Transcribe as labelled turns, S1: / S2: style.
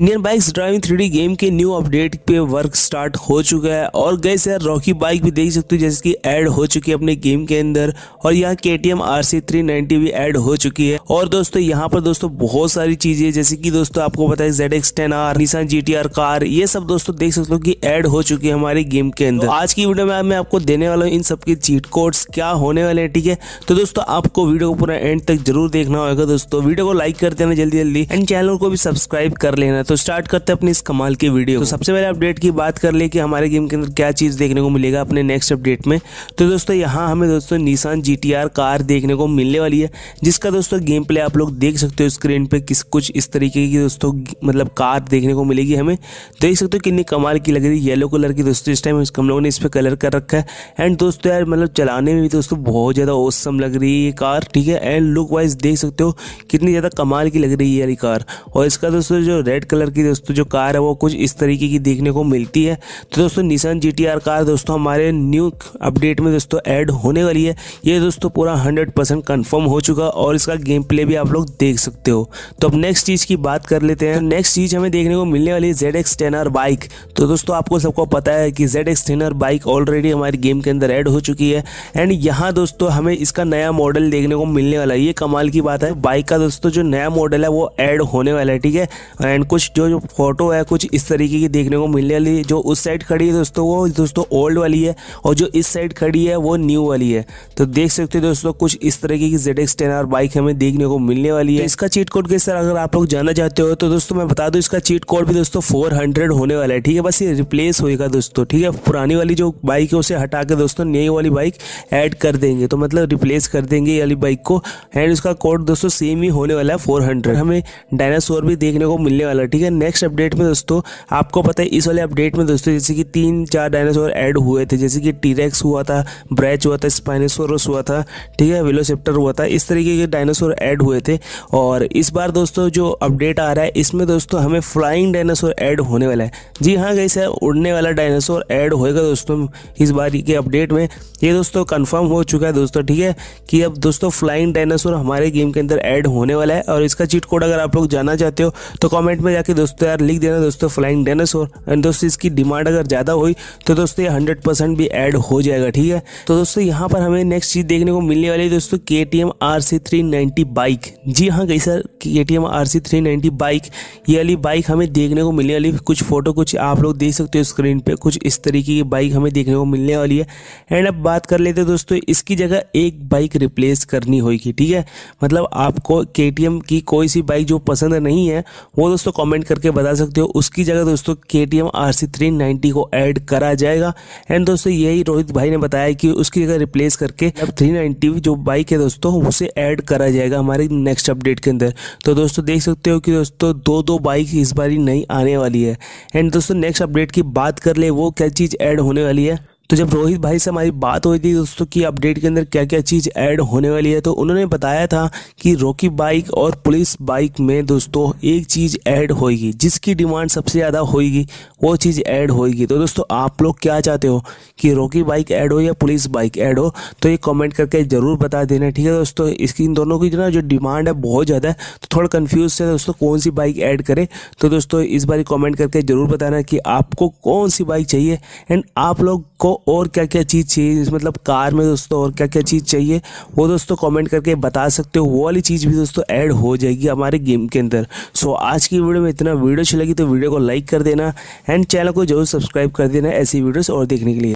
S1: Indian bikes driving three game के new update पे work start हो चुका है और गए सर रॉकी बाइक भी देख सकते हो जैसे कि ऐड हो चुकी है अपने गेम के अंदर और यहाँ के T M R C three ninety भी ऐड हो चुकी है और दोस्तों यहाँ पर दोस्तों बहुत सारी चीजें जैसे कि दोस्तों आपको पता है जेड एक्स टेन आर निशान जी टी आर कार ये सब दोस्तों देख सकते हो कि ऐड हो चुकी है हमारे गेम के अंदर तो आज की वीडियो में मैं आपको देने वाला हूँ इन सबके चीट कोड क्या होने वाले हैं ठीक है तो दोस्तों आपको वीडियो को पूरा एंड तक जरूर देखना होगा दोस्तों वीडियो को लाइक कर देना जल्दी जल्दी एंड चैनल को भी सब्सक्राइब कर लेना लेना तो स्टार्ट करते हैं अपनी इस कमाल की वीडियो तो सबसे पहले अपडेट की बात कर ले कि हमारे गेम के अंदर क्या चीज़ देखने को मिलेगा अपने नेक्स्ट अपडेट में तो दोस्तों यहाँ हमें दोस्तों निशान जी कार देखने को मिलने वाली है जिसका दोस्तों गेम प्ले आप लोग देख सकते हो स्क्रीन पर किस कुछ इस तरीके की दोस्तों मतलब कार देखने को मिलेगी हमें देख सकते हो कितनी कमाल की लग रही है येलो कलर की दोस्तों इस टाइम हम लोगों ने इस पर कलर कर रखा है एंड दोस्तों यार मतलब चलाने में भी दोस्तों बहुत ज़्यादा औसम लग रही है ये कार ठीक है एंड लुक वाइज देख सकते हो कितनी ज़्यादा कमाल की लग रही है यार कार और इसका दोस्तों जो रेड रेड कलर की दोस्तों जो कार है वो कुछ इस तरीके की देखने को मिलती है तो दोस्तों निशान जी कार दोस्तों हमारे न्यू अपडेट में दोस्तों ऐड होने वाली है ये दोस्तों पूरा हंड्रेड परसेंट कन्फर्म हो चुका और इसका गेम प्ले भी आप लोग देख सकते हो तो अब नेक्स्ट चीज़ की बात कर लेते हैं नेक्स्ट चीज़ हमें देखने को मिलने वाली है जेड एक्स बाइक तो दोस्तों आपको सबको पता है कि जेड एक्स बाइक ऑलरेडी हमारे गेम के अंदर ऐड हो चुकी है एंड यहाँ दोस्तों हमें इसका नया मॉडल देखने को मिलने वाला है ये कमाल की बात है बाइक का दोस्तों जो नया मॉडल है वो ऐड होने वाला है ठीक है एंड कुछ जो जो फोटो है कुछ इस तरीके की देखने को मिलने वाली जो उस साइड खड़ी है दोस्तों वो दोस्तों ओल्ड वाली है और जो इस साइड खड़ी है वो न्यू वाली है तो देख सकते हो दोस्तों कुछ इस तरीके की जेड एक्स बाइक हमें देखने को मिलने वाली है इसका चीट कोड के सर अगर आप लोग जाना चाहते हो तो दोस्तों मैं बता दूँ इसका चीट कोड भी दोस्तों फोर होने वाला है ठीक है बस ये रिप्लेस होएगा दोस्तों ठीक है पुरानी वाली जो बाइक है उसे हटा के दोस्तों नई वाली बाइक ऐड कर देंगे तो मतलब रिप्लेस कर देंगे वाली बाइक को एंड उसका कोड दोस्तों सेम ही होने वाला है फोर हमें डायनासोर भी देखने को मिलने वाला जाएगा ठीक है नेक्स्ट अपडेट में दोस्तों आपको पता है इस वाले अपडेट में दोस्तों जैसे कि तीन चार डायनासोर ऐड हुए थे जैसे कि टीरेक्स हुआ था ब्रैच हुआ था स्पाइनोसोरस हुआ था ठीक है विलोसेप्टर हुआ था इस तरीके के डायनासोर ऐड हुए थे और इस बार दोस्तों जो अपडेट आ रहा है इसमें दोस्तों हमें फ्लाइंग डायनासोर ऐड होने वाला है जी हाँ कैसे है उड़ने वाला डायनासोर ऐड होएगा दोस्तों इस बार के अपडेट में ये दोस्तों कन्फर्म हो चुका है दोस्तों ठीक है कि अब दोस्तों फ्लाइंग डायनासोर हमारे गेम के अंदर ऐड होने वाला है और इसका चीट कोड अगर आप लोग जाना चाहते हो तो कॉमेंट में में जाके दोस्तों यार लिख देना दोस्तों फ्लाइंग डायनासोर एंड दोस्तों इसकी डिमांड अगर ज़्यादा हुई तो दोस्तों ये हंड्रेड परसेंट भी एड हो जाएगा ठीक है तो दोस्तों यहाँ पर हमें नेक्स्ट चीज़ देखने को मिलने वाली है दोस्तों K T M R C three ninety bike जी हाँ कई sir K T M R C three ninety bike ये वाली बाइक हमें देखने को मिलने वाली कुछ फ़ोटो कुछ आप लोग देख सकते हो स्क्रीन पे कुछ इस तरीके की बाइक हमें देखने को मिलने वाली है एंड अब बात कर लेते हैं दोस्तों इसकी जगह एक बाइक रिप्लेस करनी होगी ठीक है मतलब आपको के टी एम की कोई सी बाइक जो पसंद नहीं है वो दोस्तों कॉमेंट करके बता सकते हो उसकी जगह दोस्तों K T M R C three ninety को ऐड करा जाएगा एंड दोस्तों यही रोहित भाई ने बताया कि उसकी जगह रिप्लेस करके अब थ्री नाइन्टी जो बाइक है दोस्तों उसे ऐड करा जाएगा हमारे नेक्स्ट अपडेट के अंदर तो दोस्तों देख सकते हो कि दोस्तों दो दो बाइक इस बारी नहीं आने वाली है एंड दोस्तों नेक्स्ट अपडेट की बात कर ले वो क्या चीज़ ऐड होने वाली है तो जब रोहित भाई से हमारी बात हुई थी दोस्तों की अपडेट के अंदर क्या क्या चीज़ ऐड होने वाली है तो उन्होंने बताया था कि रॉकी बाइक और पुलिस बाइक में दोस्तों एक चीज़ ऐड होगी जिसकी डिमांड सबसे ज़्यादा होगी वो चीज़ ऐड होगी तो दोस्तों आप लोग क्या चाहते हो कि रॉकी बाइक ऐड हो या पुलिस बाइक ऐड हो तो ये कॉमेंट करके ज़रूर बता देना ठीक है दोस्तों इसकी इन दोनों की जो ना जो डिमांड है बहुत ज़्यादा है तो थोड़ा कन्फ्यूज है दोस्तों कौन सी बाइक ऐड करे तो दोस्तों इस बार कॉमेंट करके ज़रूर बताना कि आपको कौन सी बाइक चाहिए एंड आप लोग को और क्या क्या चीज़ चाहिए मतलब कार में दोस्तों और क्या क्या चीज़ चाहिए वो दोस्तों कमेंट करके बता सकते हो वो वाली चीज़ भी दोस्तों ऐड हो जाएगी हमारे गेम के अंदर सो so, आज की वीडियो में इतना वीडियो अच्छी लगी तो वीडियो को लाइक कर देना एंड चैनल को जरूर सब्सक्राइब कर देना ऐसी वीडियोज़ और देखने के लिए